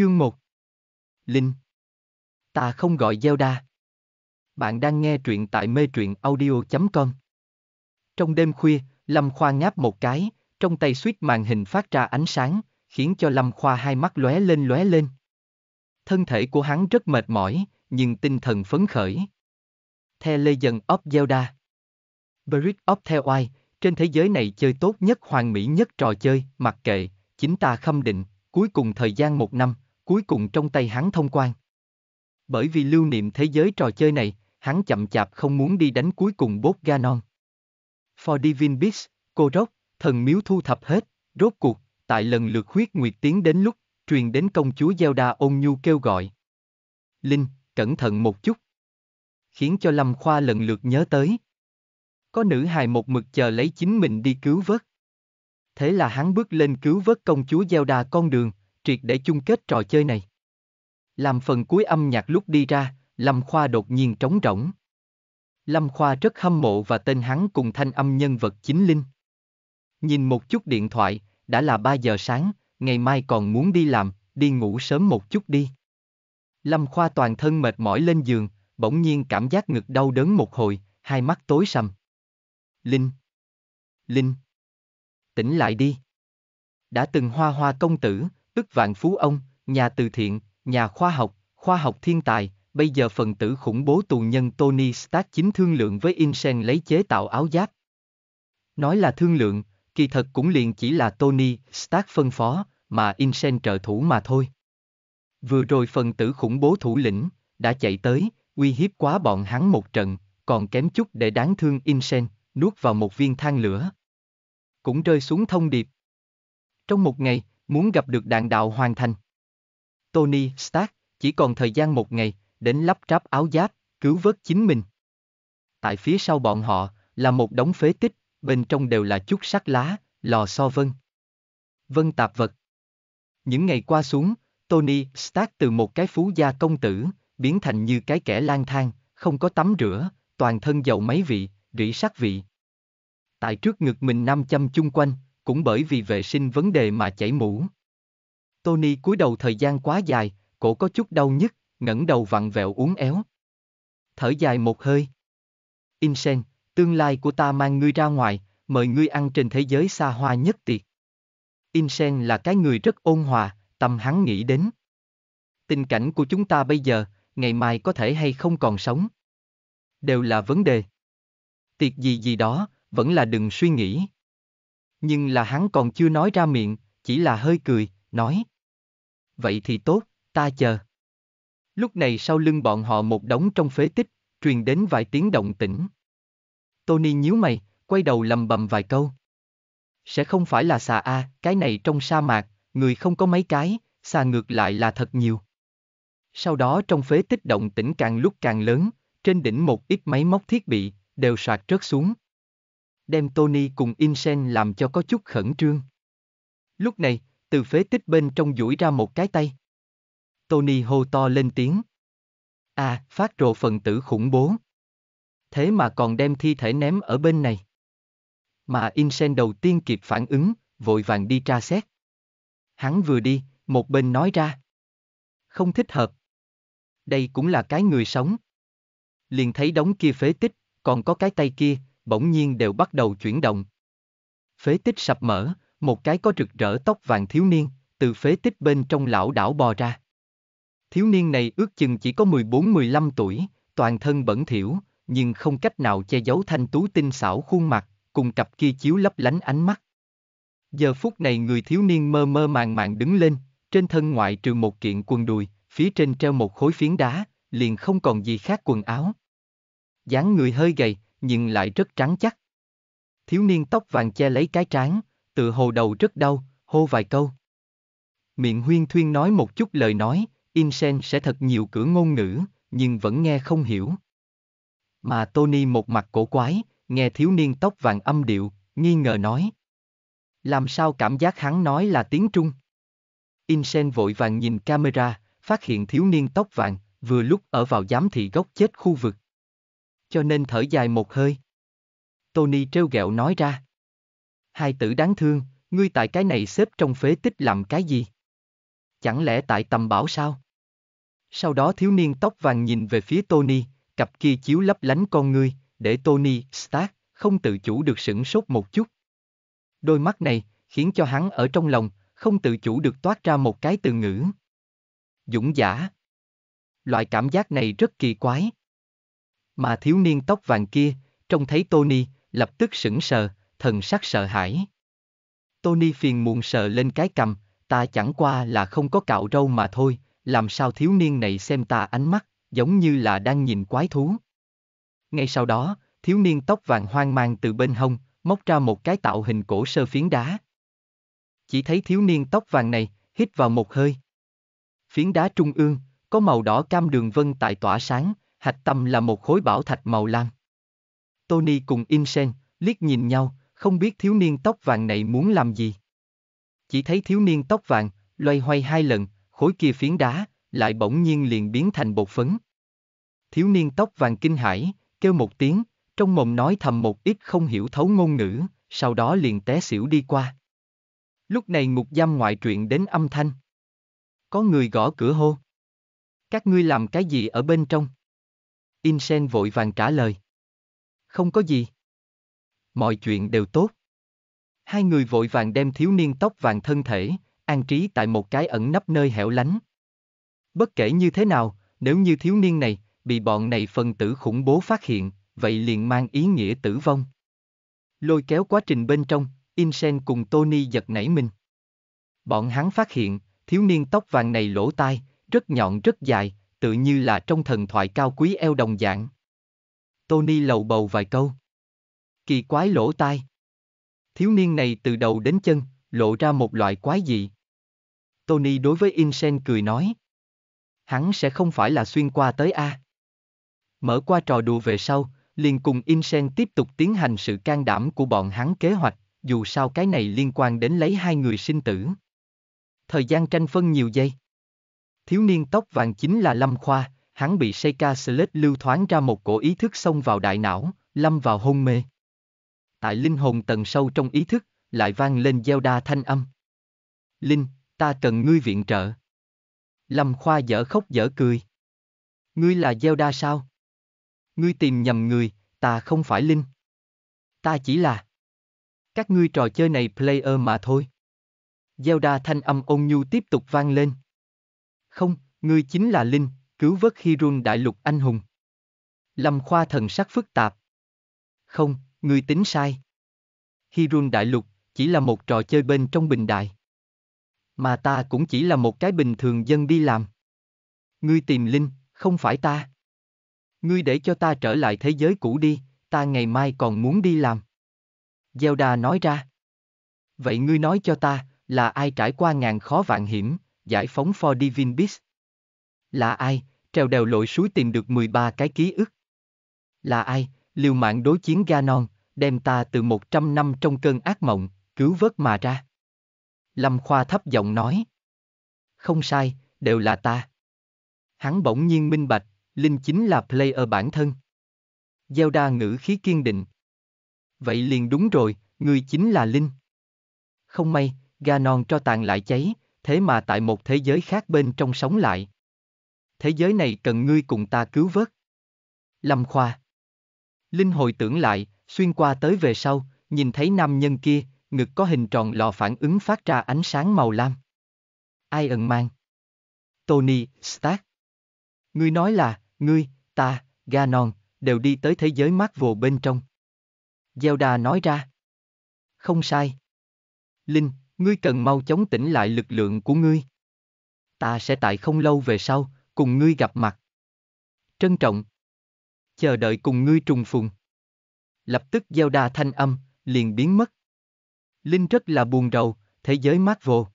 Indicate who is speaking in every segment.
Speaker 1: Chương 1 Linh Ta không gọi Zelda. Bạn đang nghe truyện tại mê truyện audio.com Trong đêm khuya, Lâm Khoa ngáp một cái, trong tay suýt màn hình phát ra ánh sáng, khiến cho Lâm Khoa hai mắt lóe lên lóe lên. Thân thể của hắn rất mệt mỏi, nhưng tinh thần phấn khởi. The Legend of Zelda Breath of the Wild, trên thế giới này chơi tốt nhất hoàn mỹ nhất trò chơi, mặc kệ, chính ta khâm định, cuối cùng thời gian một năm, cuối cùng trong tay hắn thông quan. Bởi vì lưu niệm thế giới trò chơi này, hắn chậm chạp không muốn đi đánh cuối cùng bốt ga non. For Divine Beast, cô rốc, thần miếu thu thập hết, rốt cuộc, tại lần lượt huyết nguyệt tiến đến lúc, truyền đến công chúa Zelda ôn nhu kêu gọi. Linh, cẩn thận một chút. Khiến cho Lâm Khoa lần lượt nhớ tới. Có nữ hài một mực chờ lấy chính mình đi cứu vớt. Thế là hắn bước lên cứu vớt công chúa Zelda con đường, triệt để chung kết trò chơi này. Làm phần cuối âm nhạc lúc đi ra, Lâm Khoa đột nhiên trống rỗng. Lâm Khoa rất hâm mộ và tên hắn cùng thanh âm nhân vật chính linh. Nhìn một chút điện thoại, đã là 3 giờ sáng, ngày mai còn muốn đi làm, đi ngủ sớm một chút đi. Lâm Khoa toàn thân mệt mỏi lên giường, bỗng nhiên cảm giác ngực đau đớn một hồi, hai mắt tối sầm. Linh! Linh! Tỉnh lại đi! Đã từng hoa hoa công tử, tức vạn phú ông, nhà từ thiện, nhà khoa học, khoa học thiên tài, bây giờ phần tử khủng bố tù nhân Tony Stark chính thương lượng với Insen lấy chế tạo áo giáp. Nói là thương lượng, kỳ thật cũng liền chỉ là Tony Stark phân phó, mà Insen trợ thủ mà thôi. Vừa rồi phần tử khủng bố thủ lĩnh, đã chạy tới, uy hiếp quá bọn hắn một trận, còn kém chút để đáng thương Insen, nuốt vào một viên than lửa. Cũng rơi xuống thông điệp. Trong một ngày, muốn gặp được đạn đạo hoàn thành. Tony Stark chỉ còn thời gian một ngày đến lắp ráp áo giáp, cứu vớt chính mình. Tại phía sau bọn họ là một đống phế tích, bên trong đều là chút sắt lá, lò xo vân. Vân tạp vật. Những ngày qua xuống, Tony Stark từ một cái phú gia công tử, biến thành như cái kẻ lang thang, không có tắm rửa, toàn thân dầu mấy vị, rỉ sắc vị. Tại trước ngực mình nam châm chung quanh, cũng bởi vì vệ sinh vấn đề mà chảy mũ. Tony cúi đầu thời gian quá dài, cổ có chút đau nhức, ngẩng đầu vặn vẹo uốn éo. Thở dài một hơi. Insen, tương lai của ta mang ngươi ra ngoài, mời ngươi ăn trên thế giới xa hoa nhất tiệc. Insen là cái người rất ôn hòa, tâm hắn nghĩ đến. Tình cảnh của chúng ta bây giờ, ngày mai có thể hay không còn sống. Đều là vấn đề. Tiệc gì gì đó, vẫn là đừng suy nghĩ. Nhưng là hắn còn chưa nói ra miệng, chỉ là hơi cười, nói. Vậy thì tốt, ta chờ. Lúc này sau lưng bọn họ một đống trong phế tích, truyền đến vài tiếng động tĩnh. Tony nhíu mày, quay đầu lầm bầm vài câu. Sẽ không phải là xà A, cái này trong sa mạc, người không có mấy cái, xà ngược lại là thật nhiều. Sau đó trong phế tích động tĩnh càng lúc càng lớn, trên đỉnh một ít máy móc thiết bị, đều soạt rớt xuống đem Tony cùng Insen làm cho có chút khẩn trương. Lúc này, từ phế tích bên trong duỗi ra một cái tay. Tony hô to lên tiếng. À, phát rộ phần tử khủng bố. Thế mà còn đem thi thể ném ở bên này. Mà Insen đầu tiên kịp phản ứng, vội vàng đi tra xét. Hắn vừa đi, một bên nói ra. Không thích hợp. Đây cũng là cái người sống. Liền thấy đống kia phế tích, còn có cái tay kia, bỗng nhiên đều bắt đầu chuyển động. Phế tích sập mở, một cái có rực rỡ tóc vàng thiếu niên, từ phế tích bên trong lão đảo bò ra. Thiếu niên này ước chừng chỉ có 14-15 tuổi, toàn thân bẩn thiểu, nhưng không cách nào che giấu thanh tú tinh xảo khuôn mặt, cùng cặp kia chiếu lấp lánh ánh mắt. Giờ phút này người thiếu niên mơ mơ màng màng đứng lên, trên thân ngoại trừ một kiện quần đùi, phía trên treo một khối phiến đá, liền không còn gì khác quần áo. dáng người hơi gầy, nhưng lại rất trắng chắc. Thiếu niên tóc vàng che lấy cái trán, tự hồ đầu rất đau, hô vài câu. Miệng huyên thuyên nói một chút lời nói, Insen sẽ thật nhiều cửa ngôn ngữ, nhưng vẫn nghe không hiểu. Mà Tony một mặt cổ quái, nghe thiếu niên tóc vàng âm điệu, nghi ngờ nói. Làm sao cảm giác hắn nói là tiếng Trung? Insen vội vàng nhìn camera, phát hiện thiếu niên tóc vàng, vừa lúc ở vào giám thị gốc chết khu vực cho nên thở dài một hơi. Tony trêu ghẹo nói ra. Hai tử đáng thương, ngươi tại cái này xếp trong phế tích làm cái gì? Chẳng lẽ tại tầm bảo sao? Sau đó thiếu niên tóc vàng nhìn về phía Tony, cặp kia chiếu lấp lánh con ngươi, để Tony, Stark, không tự chủ được sửng sốt một chút. Đôi mắt này, khiến cho hắn ở trong lòng, không tự chủ được toát ra một cái từ ngữ. Dũng giả. Loại cảm giác này rất kỳ quái. Mà thiếu niên tóc vàng kia, trông thấy Tony, lập tức sững sờ, thần sắc sợ hãi. Tony phiền muộn sờ lên cái cầm, ta chẳng qua là không có cạo râu mà thôi, làm sao thiếu niên này xem ta ánh mắt, giống như là đang nhìn quái thú. Ngay sau đó, thiếu niên tóc vàng hoang mang từ bên hông, móc ra một cái tạo hình cổ sơ phiến đá. Chỉ thấy thiếu niên tóc vàng này, hít vào một hơi. Phiến đá trung ương, có màu đỏ cam đường vân tại tỏa sáng, Hạch tâm là một khối bảo thạch màu lam. Tony cùng Insen liếc nhìn nhau, không biết thiếu niên tóc vàng này muốn làm gì. Chỉ thấy thiếu niên tóc vàng loay hoay hai lần, khối kia phiến đá lại bỗng nhiên liền biến thành bột phấn. Thiếu niên tóc vàng kinh hãi, kêu một tiếng, trong mồm nói thầm một ít không hiểu thấu ngôn ngữ, sau đó liền té xỉu đi qua. Lúc này ngục giam ngoại truyện đến âm thanh. Có người gõ cửa hô. Các ngươi làm cái gì ở bên trong? Insen vội vàng trả lời. Không có gì. Mọi chuyện đều tốt. Hai người vội vàng đem thiếu niên tóc vàng thân thể, an trí tại một cái ẩn nấp nơi hẻo lánh. Bất kể như thế nào, nếu như thiếu niên này, bị bọn này phần tử khủng bố phát hiện, vậy liền mang ý nghĩa tử vong. Lôi kéo quá trình bên trong, Insen cùng Tony giật nảy mình. Bọn hắn phát hiện, thiếu niên tóc vàng này lỗ tai, rất nhọn rất dài, tự như là trong thần thoại cao quý eo đồng dạng. Tony lầu bầu vài câu. Kỳ quái lỗ tai. Thiếu niên này từ đầu đến chân, lộ ra một loại quái dị. Tony đối với Insen cười nói. Hắn sẽ không phải là xuyên qua tới A. Mở qua trò đùa về sau, liền cùng Insen tiếp tục tiến hành sự can đảm của bọn hắn kế hoạch, dù sao cái này liên quan đến lấy hai người sinh tử. Thời gian tranh phân nhiều giây thiếu niên tóc vàng chính là Lâm Khoa, hắn bị Seika Slate lưu thoáng ra một cổ ý thức xông vào đại não, lâm vào hôn mê. Tại linh hồn tầng sâu trong ý thức, lại vang lên gieo đa thanh âm. Linh, ta cần ngươi viện trợ. Lâm Khoa dở khóc dở cười. Ngươi là gieo đa sao? Ngươi tìm nhầm người, ta không phải Linh. Ta chỉ là... Các ngươi trò chơi này player mà thôi. Gieo đa thanh âm ôn nhu tiếp tục vang lên. Không, ngươi chính là Linh, cứu vớt Hirun đại lục anh hùng. Lâm Khoa thần sắc phức tạp. Không, ngươi tính sai. Hirun đại lục chỉ là một trò chơi bên trong bình đại. Mà ta cũng chỉ là một cái bình thường dân đi làm. Ngươi tìm Linh, không phải ta. Ngươi để cho ta trở lại thế giới cũ đi, ta ngày mai còn muốn đi làm. Zelda nói ra. Vậy ngươi nói cho ta, là ai trải qua ngàn khó vạn hiểm, giải phóng for Divin Beast. Là ai, trèo đèo lội suối tìm được 13 cái ký ức? Là ai, liều mạng đối chiến Ganon, đem ta từ 100 năm trong cơn ác mộng, cứu vớt mà ra? Lâm Khoa thấp giọng nói. Không sai, đều là ta. Hắn bỗng nhiên minh bạch, Linh chính là player bản thân. Zelda ngữ khí kiên định. Vậy liền đúng rồi, người chính là Linh. Không may, Ganon cho tàn lại cháy, thế mà tại một thế giới khác bên trong sống lại. Thế giới này cần ngươi cùng ta cứu vớt. Lâm Khoa Linh hồi tưởng lại, xuyên qua tới về sau, nhìn thấy nam nhân kia, ngực có hình tròn lò phản ứng phát ra ánh sáng màu lam. Ai ẩn mang? Tony, Stark. Ngươi nói là, ngươi, ta, Ganon, đều đi tới thế giới mát vồ bên trong. Zelda nói ra. Không sai. Linh, ngươi cần mau chóng tỉnh lại lực lượng của ngươi. Ta sẽ tại không lâu về sau, cùng ngươi gặp mặt. Trân trọng. Chờ đợi cùng ngươi trùng phùng. Lập tức gieo đa thanh âm, liền biến mất. Linh rất là buồn rầu, thế giới mát vô.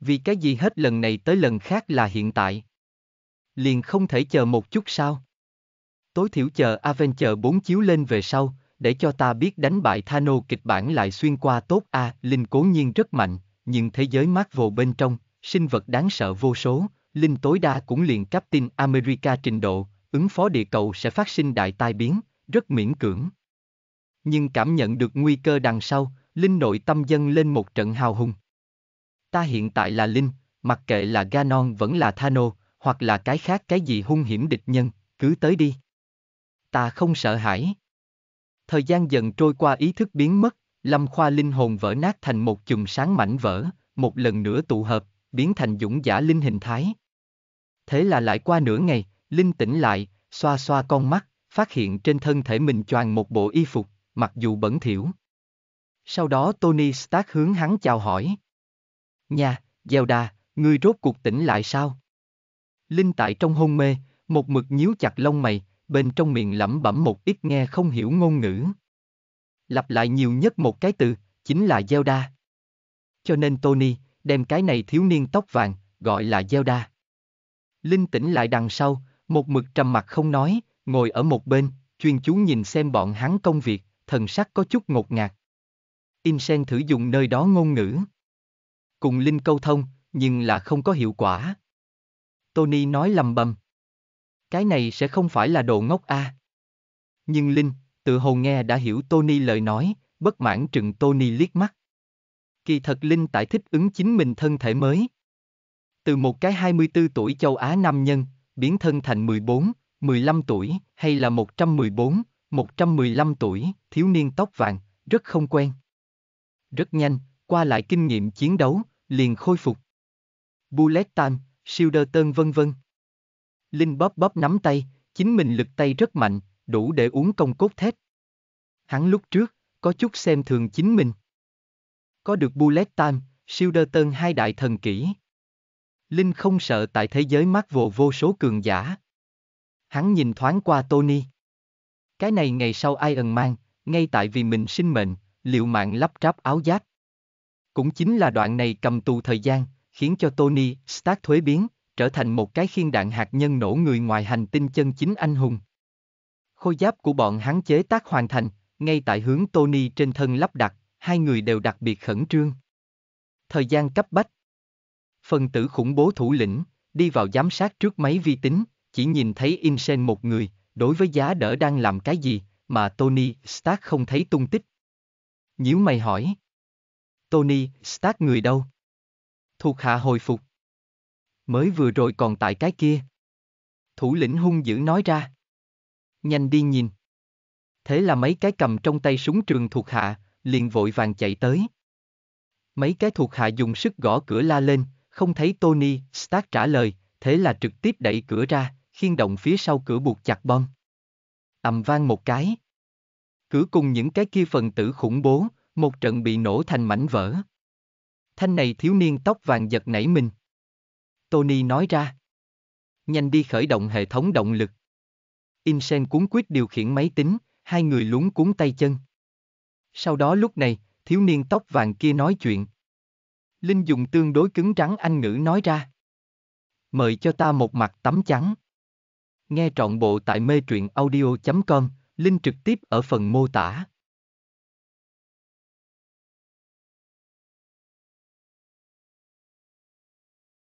Speaker 1: Vì cái gì hết lần này tới lần khác là hiện tại. Liền không thể chờ một chút sao. Tối thiểu chờ Avenger 4 chiếu lên về sau, để cho ta biết đánh bại Thano kịch bản lại xuyên qua tốt a, à, Linh cố nhiên rất mạnh, nhưng thế giới Marvel bên trong, sinh vật đáng sợ vô số, Linh tối đa cũng liền Captain America trình độ, ứng phó địa cầu sẽ phát sinh đại tai biến, rất miễn cưỡng. Nhưng cảm nhận được nguy cơ đằng sau, Linh nội tâm dâng lên một trận hào hùng. Ta hiện tại là Linh, mặc kệ là Ganon vẫn là Thano, hoặc là cái khác cái gì hung hiểm địch nhân, cứ tới đi. Ta không sợ hãi thời gian dần trôi qua ý thức biến mất, Lâm Khoa linh hồn vỡ nát thành một chùm sáng mảnh vỡ, một lần nữa tụ hợp, biến thành dũng giả linh hình thái. Thế là lại qua nửa ngày, Linh tỉnh lại, xoa xoa con mắt, phát hiện trên thân thể mình choàng một bộ y phục, mặc dù bẩn thỉu. Sau đó Tony Stark hướng hắn chào hỏi. Nhà, Zelda, ngươi rốt cuộc tỉnh lại sao? Linh tại trong hôn mê, một mực nhíu chặt lông mày, bên trong miệng lẩm bẩm một ít nghe không hiểu ngôn ngữ. Lặp lại nhiều nhất một cái từ, chính là Zelda. Cho nên Tony, đem cái này thiếu niên tóc vàng, gọi là Zelda. Linh tỉnh lại đằng sau, một mực trầm mặt không nói, ngồi ở một bên, chuyên chú nhìn xem bọn hắn công việc, thần sắc có chút ngột ngạt. Insen thử dùng nơi đó ngôn ngữ. Cùng Linh câu thông, nhưng là không có hiệu quả. Tony nói lầm bầm. Cái này sẽ không phải là đồ ngốc a. À. Nhưng Linh, tự hồ nghe đã hiểu Tony lời nói, bất mãn trừng Tony liếc mắt. Kỳ thật Linh tại thích ứng chính mình thân thể mới. Từ một cái 24 tuổi châu Á nam nhân, biến thân thành 14, 15 tuổi hay là 114, 115 tuổi, thiếu niên tóc vàng, rất không quen. Rất nhanh, qua lại kinh nghiệm chiến đấu, liền khôi phục. Bullet time, Shilderton vân vân. Linh bóp bóp nắm tay, chính mình lực tay rất mạnh, đủ để uống công cốt thép. Hắn lúc trước, có chút xem thường chính mình. Có được Bullet Time, Silderton hai đại thần kỹ. Linh không sợ tại thế giới mát vồ vô số cường giả. Hắn nhìn thoáng qua Tony. Cái này ngày sau ai ẩn mang, ngay tại vì mình sinh mệnh, liệu mạng lắp ráp áo giáp. Cũng chính là đoạn này cầm tù thời gian, khiến cho Tony Stark thuế biến, trở thành một cái khiên đạn hạt nhân nổ người ngoài hành tinh chân chính anh hùng. Khôi giáp của bọn hắn chế tác hoàn thành, ngay tại hướng Tony trên thân lắp đặt, hai người đều đặc biệt khẩn trương. Thời gian cấp bách. Phần tử khủng bố thủ lĩnh, đi vào giám sát trước máy vi tính, chỉ nhìn thấy Insane một người, đối với giá đỡ đang làm cái gì, mà Tony Stark không thấy tung tích. Nhíu mày hỏi. Tony Stark người đâu? Thuộc hạ hồi phục mới vừa rồi còn tại cái kia. Thủ lĩnh hung dữ nói ra. Nhanh đi nhìn. Thế là mấy cái cầm trong tay súng trường thuộc hạ, liền vội vàng chạy tới. Mấy cái thuộc hạ dùng sức gõ cửa la lên, không thấy Tony, Stark trả lời, thế là trực tiếp đẩy cửa ra, khiên động phía sau cửa buộc chặt bom. ầm vang một cái. Cửa cùng những cái kia phần tử khủng bố, một trận bị nổ thành mảnh vỡ. Thanh này thiếu niên tóc vàng giật nảy mình, Tony nói ra. Nhanh đi khởi động hệ thống động lực. Insen cuốn quyết điều khiển máy tính, hai người lúng cuốn tay chân. Sau đó lúc này, thiếu niên tóc vàng kia nói chuyện. Linh dùng tương đối cứng rắn anh ngữ nói ra. Mời cho ta một mặt tắm trắng. Nghe trọn bộ tại mê truyện audio.com, Linh trực tiếp ở phần mô tả.